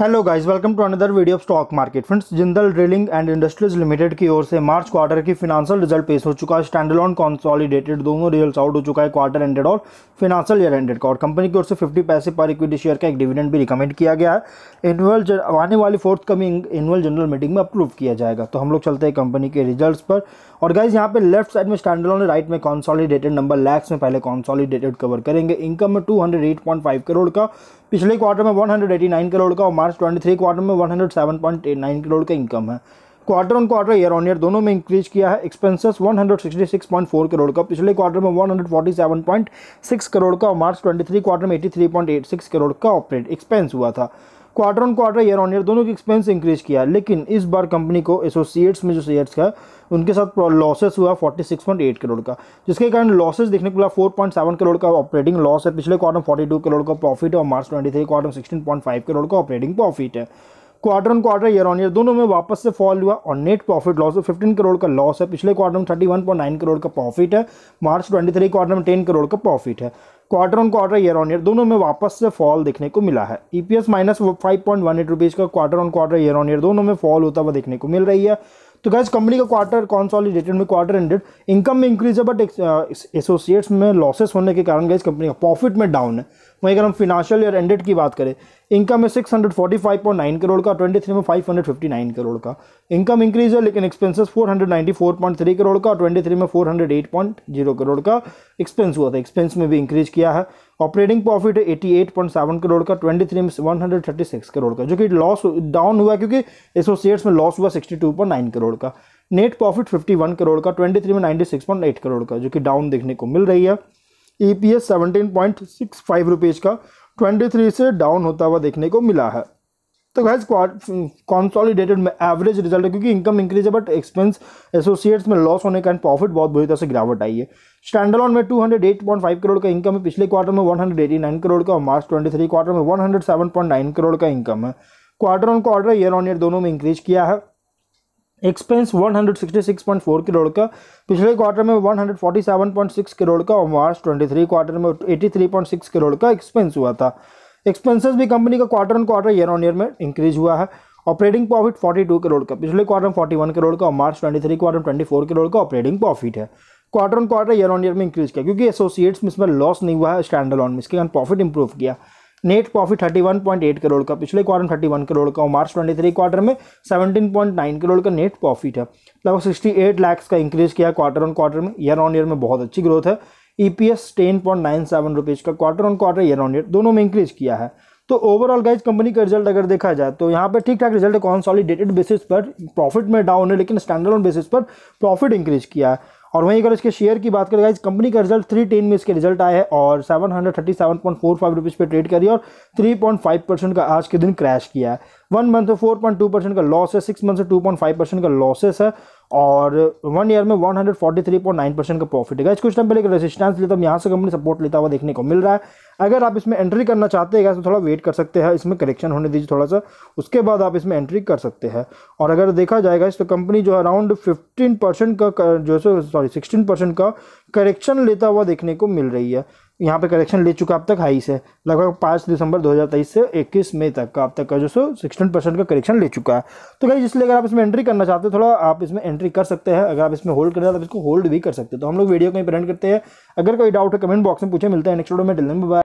hello guys welcome to another video of stock market friends Jindal drilling and industries limited की ओर से March quarter की financial result पेश हो चुका है ऑन कॉन्सॉलीडेटेड दोनों रिजल्ट आउट हो चुका है क्वार्टर एंडेड और फिनांशियल ईयर एंडेड का और कंपनी की ओर से 50 पैसे पर इक्विटी शेयर का एक डिविडेंड भी रिकमेंड किया गया है एनुअल आने वाली fourth coming annual general meeting में अप्रूव किया जाएगा तो हम लोग चलते हैं कंपनी के रिजल्ट पर और गाइज यहाँ पे लेफ्ट साइड में ऑन राइट में कॉन्सॉलीडेटेड नंबर लैक्स में पहले कॉन्सॉलीडेटेड कवर करेंगे इनकम में टू करोड़ का पिछले क्वार्टर में 189 करोड़ का और मार्च 23 क्वार्टर में 107.89 करोड़ का इनकम है quarter on quarter year on year दोनों में इंक्रीज किया है एक्सपेंसेस 166.4 करोड़ का पिछले क्वार्टर में 147.6 करोड़ का और मार्च 23 क्वार्टर में 83.86 करोड़ का ऑपरेट एक्सपेंस हुआ था quarter on quarter year on year दोनों की एक्सपेंस इंक्रीज किया लेकिन इस बार कंपनी को एसोसिएट्स में जो शेयर्स का उनके साथ लॉसेस हुआ 46.8 करोड़ का जिसके कारण लॉसेस देखने को मिला 4.7 करोड़ का ऑपरेटिंग लॉस है पिछले क्वार्टर 42 करोड़ का प्रॉफिट और मार्च 23 क्वार्टर 16.5 करोड़ का ऑपरेटिंग प्रॉफिट है quarter on quarter year on year दोनों में वापस से फॉल हुआ और net profit loss fifteen crore का लॉस है पिछले क्वार्टर में thirty one point nine crore का प्रॉफिट है मार्च ट्वेंटी थ्री क्वार्टर में टेन करोड़ का प्रॉफिट है quarter on quarter year on year दोनों में वापस से फॉल देखने को मिला है E P S minus five point one eight rupees का quarter on quarter year on year दोनों में फॉल होता हुआ देखने को मिल रही है तो गैस कंपनी का क्वार्टर कॉन्सॉलिडेटेड में क्वार्टर एंडेड इनकम में इंक्रीज है बट एसोसिएट्स uh, में लॉसेस होने के कारण गैस कंपनी का प्रॉफिट में डाउन है वहीं अगर हम फिनाशियल ईयर एंडेड की बात करें इनकम में six hundred forty five point nine crore का ट्वेंटी थ्री में five hundred fifty nine crore का इनकम इंक्रीज है लेकिन एक्सपेंसेस थ्री करोड़ का ट्वेंटी थ्री में four hundred eight point zero crore का एक्सपेंस हुआ था एक्सपेंस में भी इंक्रीज किया है ऑपरेटिंग प्रॉफिट है सेवन करोड़ का ट्वेंटी थ्री में one hundred thirty six crore का जो कि लॉस डाउन हुआ क्योंकि एसोसिएट्स में लॉस हुआ sixty two point nine crore का नेट प्रॉफिट वन करोड़ का ट्वेंटी थ्री में ninety six point eight crore का जो कि डाउन देखने को मिल रही है E P S seventeen point six five rupees का ट्वेंटी थ्री से डाउन होता हुआ देखने को मिला है तो गाइज कॉन्सॉलीडेटेड mm, में एवरेज रिजल्ट है क्योंकि इनकम इंक्रीज है बट एक्सपेंस एसोसिएट्स में लॉस होने एंड प्रॉफिट बहुत बुरी तरह से गिरावट आई है स्टैंडलॉन में 208.5 करोड़ का इनकम है पिछले क्वार्टर में 189 करोड़ का और मार्च 23 क्वार्टर में 107.9 करोड़ का इनकम है quarter on quarter year on year दोनों में इंक्रीज किया है एक्सपेंस 166.4 करोड़ का पिछले क्वार्टर में 147.6 करोड़ का और मार्च 23 क्वार्टर में 83.6 करोड़ का एक्सपेंस हुआ था एक्सपेंसेस भी कंपनी का quarter on quarter year on year में इंक्रीज हुआ है ऑपरेटिंग प्रॉफिट 42 करोड़ का पिछले क्वार्टर में 41 करोड़ का और मार्च 23 क्वार्टर ट्वेंटी 24 करोड़ का ऑपरेटिंग प्रॉफिट है quarter on quarter year on year में इंक्रीज किया क्योंकि एसोसिएट्स में इसमें लॉस नहीं हुआ है स्टैंड ऑन में इसके कारण प्रॉफिट इंप्रूव किया नेट प्रॉफिट 31.8 करोड़ का पिछले क्वार्टर थर्टी 31 करोड़ का और मार्च 23 क्वार्टर में 17.9 करोड़ का नेट प्रॉफिट है लगभग 68 लाख का इंक्रीज किया क्वार्टर ऑन क्वार्टर में ईयर ऑन ईयर में बहुत अच्छी ग्रोथ है E P S ten point nine seven rupees का quarter on quarter year on year दोनों में इंक्रीज किया है तो ओवरऑल गाइज कंपनी का रिजल्ट अगर देखा जाए तो यहाँ पे ठीक ठाक रिजल्ट है कॉन्सॉलीडेटेड बेसिस पर प्रॉफिट में डाउन है लेकिन स्टैंडर्ड ऑन बेसिस पर प्रॉफिट इंक्रीज किया है और वहीं अगर इसके शेयर की बात करें गाइज कंपनी का रिजल्ट थ्री टेन में इसके रिजल्ट आया है और seven hundred thirty seven point four five rupees पर ट्रेड करी और थ्री पॉइंट फाइव परसेंट का आज के दिन क्रैश किया है वन मंथ से फोर पॉइंट टू परसेंट का लॉस है सिक्स मंथ से टू पॉइंट फाइव परसेंट का लॉसेस है और वन ईयर में 143.9 परसेंट का प्रॉफिट है इस कुछ टाइम पहले एक रेजिस्टेंस लेता हम यहाँ से कंपनी सपोर्ट लेता हुआ देखने को मिल रहा है अगर आप इसमें एंट्री करना चाहते हैं तो थोड़ा वेट कर सकते हैं इसमें करेक्शन होने दीजिए थोड़ा सा उसके बाद आप इसमें एंट्री कर सकते हैं और अगर देखा जाएगा इस तो कंपनी जो है अराउंड फिफ्टीन परसेंट का जो सॉरी सिक्सटीन परसेंट का करेक्शन लेता हुआ देखने को मिल रही है यहाँ पे करेक्शन ले चुका अब तक हाई से लगभग पाँच दिसंबर 2023 से 21 मई तक का अब तक का जो सो सिक्सटीन परसेंट का करेक्शन ले चुका है तो कहीं इसलिए अगर आप इसमें एंट्री करना चाहते हो थोड़ा आप इसमें एंट्री कर सकते हैं अगर आप इसमें होल्ड करना तो इसको होल्ड भी कर सकते हैं तो हम लोग वीडियो कहीं प्रेंट करते हैं अगर कोई डाउट है कमेंट बॉक्स में पूछे मिलते हैं नेक्स्ट वीडियो में डिलन बाय